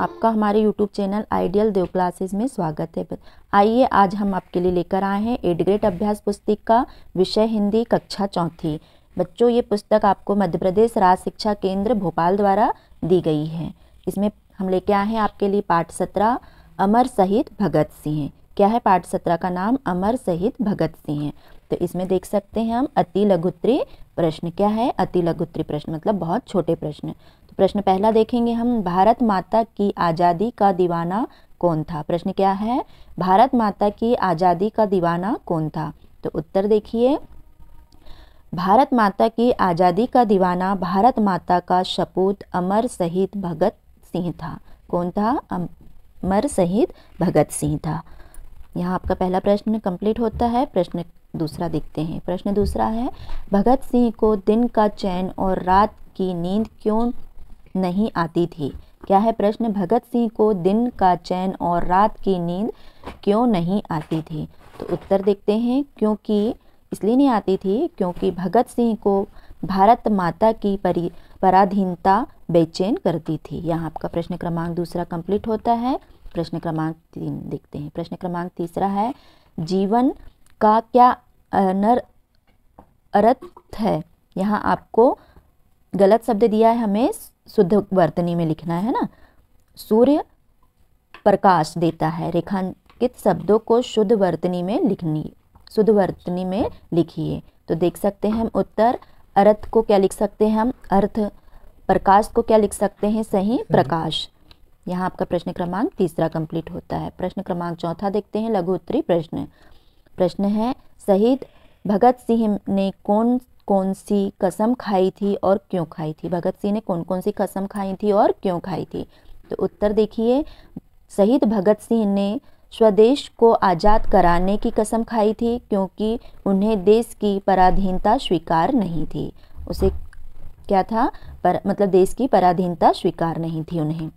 आपका हमारे YouTube channel ideal Dev classes में स्वागत है आइए आज हम आपके लिए लेकर आए हैं एट ग्रेड अभ्यास पुस्तक का विषय हिंदी कक्षा चौथी बच्चों ये पुस्तक आपको मध्य प्रदेश राज्य शिक्षा केंद्र भोपाल द्वारा दी गई है इसमें हम लेके आए हैं आपके लिए पाठ सत्रह अमर शहीद भगत सिंह क्या है पाठ सत्रह का नाम अमर शहीद भगत सिंह तो इसमें देख सकते हैं हम अति लघुत्री प्रश्न क्या है अति लघुत्री प्रश्न मतलब बहुत छोटे प्रश्न तो प्रश्न पहला देखेंगे हम भारत माता की आज़ादी का दीवाना कौन था प्रश्न क्या है भारत माता की आज़ादी का दीवाना कौन था तो उत्तर देखिए भारत माता की आज़ादी का दीवाना भारत माता का सपूत अमर शहीद भगत सिंह था कौन था अमर शहीद भगत सिंह था यहाँ आपका पहला प्रश्न कंप्लीट होता है प्रश्न दूसरा देखते हैं प्रश्न दूसरा है भगत सिंह को दिन का चैन और रात की नींद क्यों नहीं आती थी क्या है प्रश्न भगत सिंह को दिन का चैन और रात की नींद क्यों नहीं आती थी तो उत्तर देखते हैं क्योंकि इसलिए नहीं आती थी क्योंकि भगत सिंह को भारत माता की परि पराधीनता बेचैन करती थी यहाँ आपका प्रश्न क्रमांक दूसरा कंप्लीट होता है प्रश्न क्रमांक तीन देखते हैं प्रश्न क्रमांक तीसरा है जीवन का क्या अनर अर्थ है यहाँ आपको गलत शब्द दिया है हमें शुद्ध वर्तनी में लिखना है ना सूर्य प्रकाश देता है रेखांकित शब्दों को शुद्ध वर्तनी में लिखनी शुद्ध वर्तनी में लिखिए तो देख सकते हैं हम उत्तर अर्थ को क्या लिख सकते हैं हम अर्थ प्रकाश को क्या लिख सकते हैं सही हम्म। प्रकाश यहाँ आपका प्रश्न क्रमांक तीसरा कंप्लीट होता है प्रश्न क्रमांक चौथा देखते हैं लघु उत्तरी प्रश्न प्रश्न है शहीद भगत सिंह ने कौन कौन सी कसम खाई थी और क्यों खाई थी भगत सिंह ने कौन कौन सी कसम खाई थी और क्यों खाई थी तो उत्तर देखिए शहीद भगत सिंह ने स्वदेश को आज़ाद कराने की कसम खाई थी क्योंकि उन्हें देश की पराधीनता स्वीकार नहीं थी उसे क्या था पर मतलब देश की पराधीनता स्वीकार नहीं थी उन्हें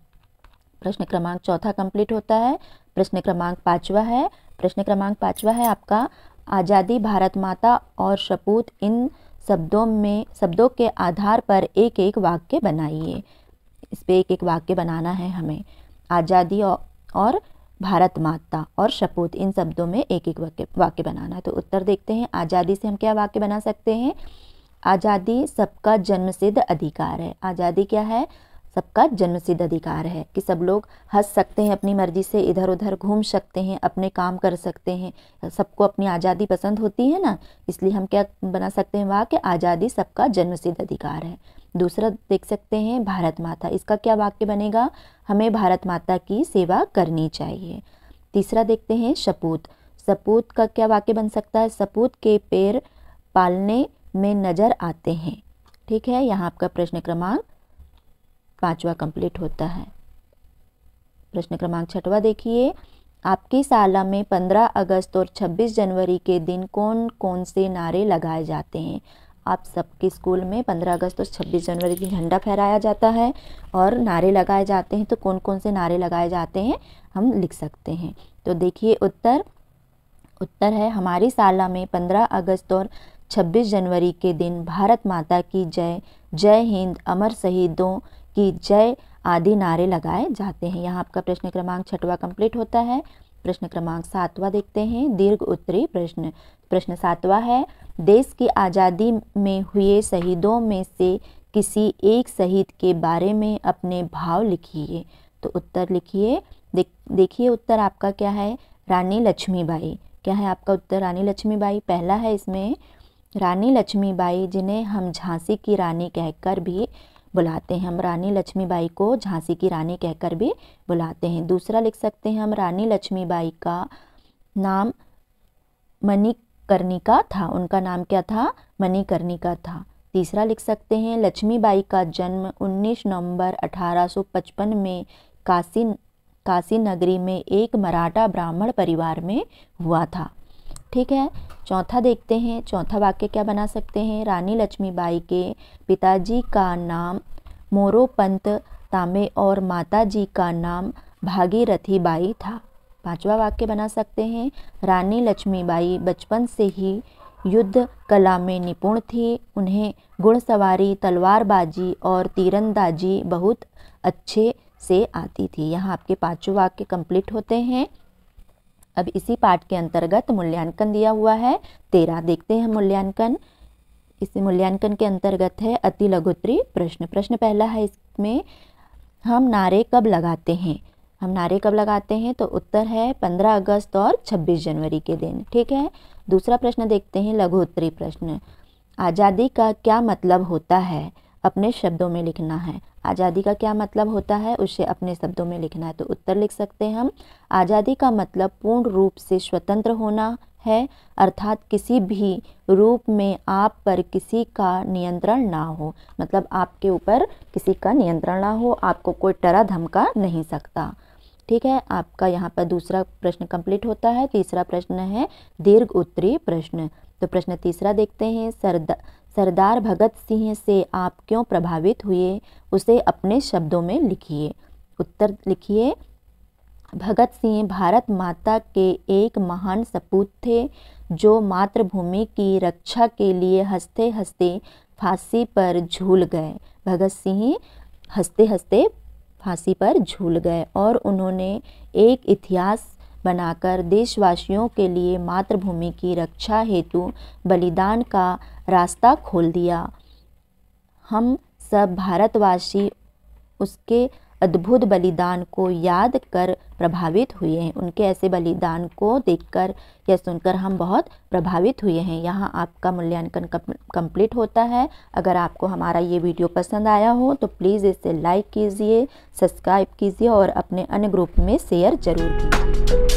प्रश्न क्रमांक चौथा कंप्लीट होता है प्रश्न क्रमांक पाँचवा है प्रश्न क्रमांक पांचवा है आपका आज़ादी भारत माता और सपूत इन शब्दों में शब्दों के आधार पर एक एक वाक्य बनाइए इस पर एक एक वाक्य बनाना है हमें आज़ादी और भारत माता और सपूत इन शब्दों में एक एक वाक्य वाक्य बनाना है तो उत्तर देखते हैं आज़ादी से हम क्या वाक्य बना सकते हैं आज़ादी सबका जन्मसिद्ध अधिकार है आज़ादी क्या है सबका जन्मसिद्ध अधिकार है कि सब लोग हंस सकते हैं अपनी मर्जी से इधर उधर घूम सकते हैं अपने काम कर सकते हैं सबको अपनी आज़ादी पसंद होती है ना इसलिए हम क्या बना सकते हैं वाक्य आज़ादी सबका जन्मसिद्ध अधिकार है दूसरा देख सकते हैं भारत माता इसका क्या वाक्य बनेगा हमें भारत माता की सेवा करनी चाहिए तीसरा देखते हैं सपूत सपूत का क्या वाक्य बन सकता है सपूत के पेड़ पालने में नज़र आते हैं ठीक है यहाँ आपका प्रश्न क्रमांक पाँचवा कंप्लीट होता है प्रश्न क्रमांक छठवा देखिए आपकी साला में 15 अगस्त और 26 जनवरी के दिन कौन कौन से नारे लगाए जाते हैं आप सबके स्कूल में 15 अगस्त और 26 जनवरी की झंडा फहराया जाता है और नारे लगाए जाते हैं तो कौन कौन से नारे लगाए जाते हैं हम लिख सकते हैं तो देखिए उत्तर उत्तर है हमारी साला में 15 अगस्त और 26 जनवरी के दिन भारत माता की जय जय हिंद अमर शहीदों की जय आदि नारे लगाए जाते हैं यहाँ आपका प्रश्न क्रमांक छठवा कंप्लीट होता है प्रश्न क्रमांक सातवा देखते हैं दीर्घ उत्तरी प्रश्न प्रश्न सातवा है देश की आज़ादी में हुए शहीदों में से किसी एक शहीद के बारे में अपने भाव लिखिए तो उत्तर लिखिए देख देखिए उत्तर आपका क्या है रानी लक्ष्मीबाई क्या है आपका उत्तर रानी लक्ष्मीबाई पहला है इसमें रानी लक्ष्मीबाई जिन्हें हम झांसी की रानी कहकर भी बुलाते हैं हम रानी लक्ष्मीबाई को झांसी की रानी कहकर भी बुलाते हैं दूसरा लिख सकते हैं हम रानी लक्ष्मीबाई का नाम मणिकर्णिका था उनका नाम क्या था मणिकर्णिका था तीसरा लिख सकते हैं लक्ष्मीबाई का जन्म 19 नवंबर 1855 में काशी काशी नगरी में एक मराठा ब्राह्मण परिवार में हुआ था ठीक है चौथा देखते हैं चौथा वाक्य क्या बना सकते हैं रानी लक्ष्मीबाई के पिताजी का नाम मोरोपंत तांबे और माताजी का नाम भागीरथी बाई था पांचवा वाक्य बना सकते हैं रानी लक्ष्मीबाई बचपन से ही युद्ध कला में निपुण थी उन्हें घुड़सवारी तलवारबाजी और तीरंदाजी बहुत अच्छे से आती थी यहाँ आपके पाँचों वाक्य कंप्लीट होते हैं अब इसी पाठ के अंतर्गत मूल्यांकन दिया हुआ है तेरह देखते हैं मूल्यांकन इस मूल्यांकन के अंतर्गत है अति लघुत्री प्रश्न प्रश्न पहला है इसमें हम नारे कब लगाते हैं हम नारे कब लगाते हैं तो उत्तर है पंद्रह अगस्त और छब्बीस जनवरी के दिन ठीक है दूसरा प्रश्न देखते हैं लघुत्तरी प्रश्न आज़ादी का क्या मतलब होता है अपने शब्दों में लिखना है आज़ादी का क्या मतलब होता है उसे अपने शब्दों में लिखना है तो उत्तर लिख सकते हैं हम आज़ादी का मतलब पूर्ण रूप से स्वतंत्र होना है अर्थात किसी भी रूप में आप पर किसी का नियंत्रण ना हो मतलब आपके ऊपर किसी का नियंत्रण ना हो आपको कोई टरा धमका नहीं सकता ठीक है आपका यहाँ पर दूसरा प्रश्न कंप्लीट होता है तीसरा प्रश्न है दीर्घ उत्तरी प्रश्न तो प्रश्न तीसरा देखते हैं सरद सरदार भगत सिंह से आप क्यों प्रभावित हुए उसे अपने शब्दों में लिखिए उत्तर लिखिए भगत सिंह भारत माता के एक महान सपूत थे जो मातृभूमि की रक्षा के लिए हंसते हंसते फांसी पर झूल गए भगत सिंह हंसते हंसते फांसी पर झूल गए और उन्होंने एक इतिहास बनाकर देशवासियों के लिए मातृभूमि की रक्षा हेतु बलिदान का रास्ता खोल दिया हम सब भारतवासी उसके अद्भुत बलिदान को याद कर प्रभावित हुए हैं उनके ऐसे बलिदान को देखकर या सुनकर हम बहुत प्रभावित हुए हैं यहाँ आपका मूल्यांकन कंप्लीट होता है अगर आपको हमारा ये वीडियो पसंद आया हो तो प्लीज़ इसे लाइक कीजिए सब्सक्राइब कीजिए और अपने अन्य ग्रुप में शेयर जरूर कीजिए